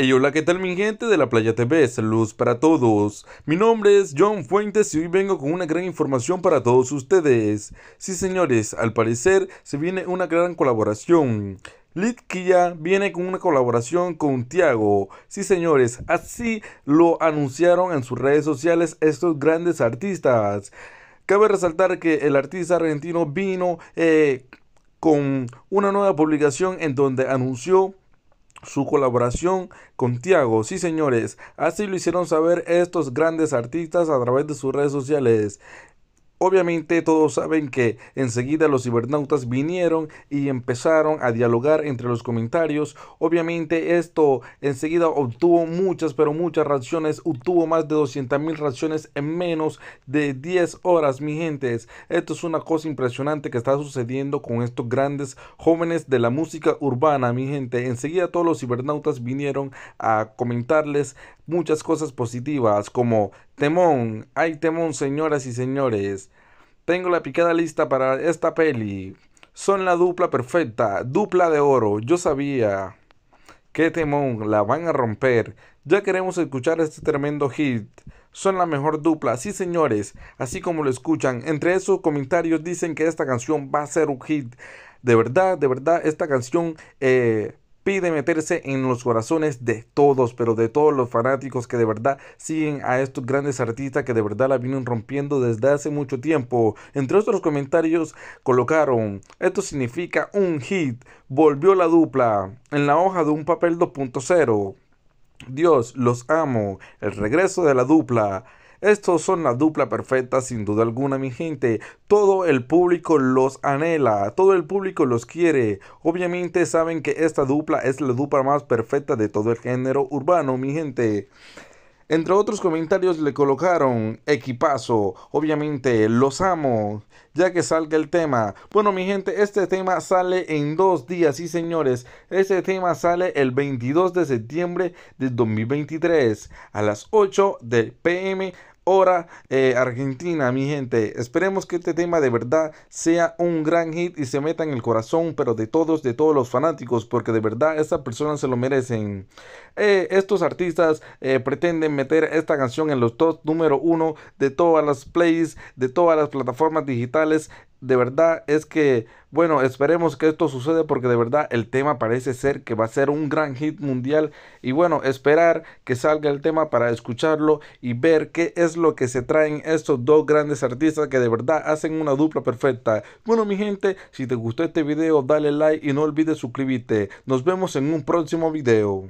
Hey, hola, ¿qué tal mi gente de la Playa TV? Saludos para todos. Mi nombre es John Fuentes y hoy vengo con una gran información para todos ustedes. Sí, señores, al parecer se viene una gran colaboración. Litquilla viene con una colaboración con Tiago. Sí, señores, así lo anunciaron en sus redes sociales estos grandes artistas. Cabe resaltar que el artista argentino vino eh, con una nueva publicación en donde anunció su colaboración con Tiago. Sí, señores, así lo hicieron saber estos grandes artistas a través de sus redes sociales. Obviamente todos saben que enseguida los cibernautas vinieron y empezaron a dialogar entre los comentarios. Obviamente esto enseguida obtuvo muchas, pero muchas reacciones. Obtuvo más de 200 mil reacciones en menos de 10 horas, mi gente Esto es una cosa impresionante que está sucediendo con estos grandes jóvenes de la música urbana, mi gente. Enseguida todos los cibernautas vinieron a comentarles, muchas cosas positivas como Temón, hay Temón señoras y señores, tengo la picada lista para esta peli, son la dupla perfecta, dupla de oro, yo sabía que Temón la van a romper, ya queremos escuchar este tremendo hit. Son la mejor dupla, sí señores, así como lo escuchan. Entre esos comentarios dicen que esta canción va a ser un hit. De verdad, de verdad, esta canción eh, Pide meterse en los corazones de todos, pero de todos los fanáticos que de verdad siguen a estos grandes artistas que de verdad la vienen rompiendo desde hace mucho tiempo. Entre otros comentarios colocaron, esto significa un hit, volvió la dupla en la hoja de un papel 2.0. Dios, los amo, el regreso de la dupla. Estos son la dupla perfecta sin duda alguna, mi gente. Todo el público los anhela, todo el público los quiere. Obviamente saben que esta dupla es la dupla más perfecta de todo el género urbano, mi gente. Entre otros comentarios le colocaron equipazo, obviamente los amo, ya que salga el tema. Bueno mi gente, este tema sale en dos días, sí señores, este tema sale el 22 de septiembre de 2023 a las 8 de pm Ahora, eh, Argentina, mi gente. Esperemos que este tema de verdad sea un gran hit y se meta en el corazón, pero de todos, de todos los fanáticos, porque de verdad estas personas se lo merecen. Eh, estos artistas eh, pretenden meter esta canción en los top número uno de todas las plays, de todas las plataformas digitales de verdad es que, bueno, esperemos que esto suceda porque de verdad el tema parece ser que va a ser un gran hit mundial y bueno, esperar que salga el tema para escucharlo y ver qué es lo que se traen estos dos grandes artistas que de verdad hacen una dupla perfecta. Bueno, mi gente, si te gustó este video, dale like y no olvides suscribirte. Nos vemos en un próximo video.